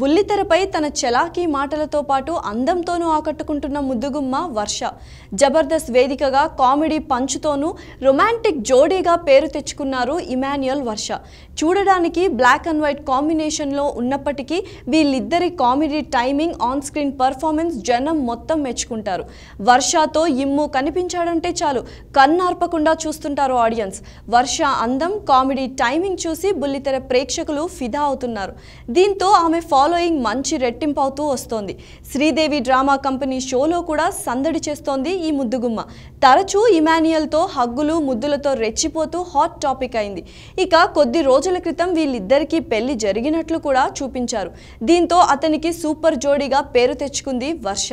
బుల్లితెరపై తన చలాకీ మాటలతో పాటు అందంతోనూ ఆకట్టుకుంటున్న ముద్దుగుమ్మ వర్ష జబర్దస్త్ వేదికగా కామెడీ పంచుతోనూ రొమాంటిక్ జోడీగా పేరు తెచ్చుకున్నారు ఇమాన్యుయల్ వర్ష చూడడానికి బ్లాక్ అండ్ వైట్ కాంబినేషన్లో ఉన్నప్పటికీ వీళ్ళిద్దరి comedy timing on screen performance జనం మొత్తం మెచ్చుకుంటారు వర్షతో ఇమ్ము కనిపించాడంటే చాలు కన్నార్పకుండా చూస్తుంటారు ఆడియన్స్ వర్ష అందం కామెడీ టైమింగ్ చూసి బుల్లితెర ప్రేక్షకులు ఫిదా అవుతున్నారు దీంతో ఆమె ఫాలోయింగ్ మంచి రెట్టింపు అవుతూ వస్తోంది శ్రీదేవి డ్రామా కంపెనీ షోలో కూడా సందడి చేస్తోంది ఈ ముద్దుగుమ్మ తరచూ ఇమాన్యుయల్తో హగ్గులు ముద్దులతో రెచ్చిపోతూ హాట్ టాపిక్ అయింది ఇక కొద్ది రోజుల క్రితం వీళ్ళిద్దరికీ పెళ్లి జరిగినట్లు కూడా చూపించారు దీంతో అతనికి సూపర్ జోడీగా పేరు తెచ్చుకుంది వర్ష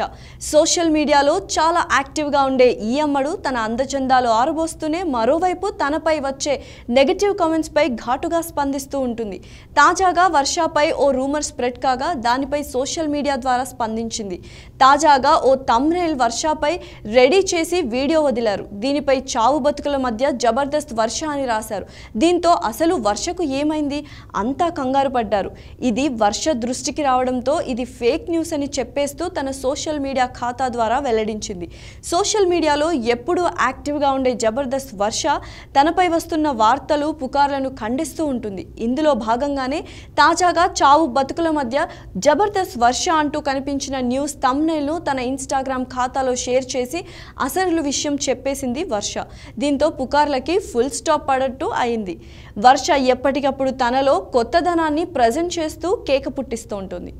సోషల్ మీడియాలో చాలా యాక్టివ్గా ఉండే ఈ అమ్మడు తన అందచందాలు ఆరబోస్తూనే మరోవైపు తనపై వచ్చే నెగటివ్ కామెంట్స్పై ఘాటుగా స్పందిస్తూ ఉంటుంది తాజాగా వర్షపై ఓ రూమర్ స్ప్రెడ్ సెట్ కాగా దానిపై సోషల్ మీడియా ద్వారా స్పందించింది తాజాగా ఓ తమ్రేల్ వర్షాపై రెడీ చేసి వీడియో వదిలారు దీనిపై చావు బతుకుల మధ్య జబర్దస్త్ వర్ష అని రాశారు దీంతో అసలు వర్షకు ఏమైంది అంతా కంగారు పడ్డారు ఇది వర్ష దృష్టికి రావడంతో ఇది ఫేక్ న్యూస్ అని చెప్పేస్తూ తన సోషల్ మీడియా ఖాతా ద్వారా వెల్లడించింది సోషల్ మీడియాలో ఎప్పుడూ యాక్టివ్గా ఉండే జబర్దస్త్ వర్ష తనపై వస్తున్న వార్తలు పుకార్లను ఖండిస్తూ ఉంటుంది ఇందులో భాగంగానే తాజాగా చావు బతుకుల మధ్య మధ్య జబర్దస్త్ వర్ష అంటూ కనిపించిన న్యూస్ తమ్నైల్ను తన ఇన్స్టాగ్రామ్ ఖాతాలో షేర్ చేసి అసలు విషయం చెప్పేసింది వర్ష దీంతో పుకార్లకి ఫుల్ స్టాప్ పడట్టు అయింది వర్ష ఎప్పటికప్పుడు తనలో కొత్తదనాన్ని ప్రజెంట్ చేస్తూ కేక పుట్టిస్తూ ఉంటుంది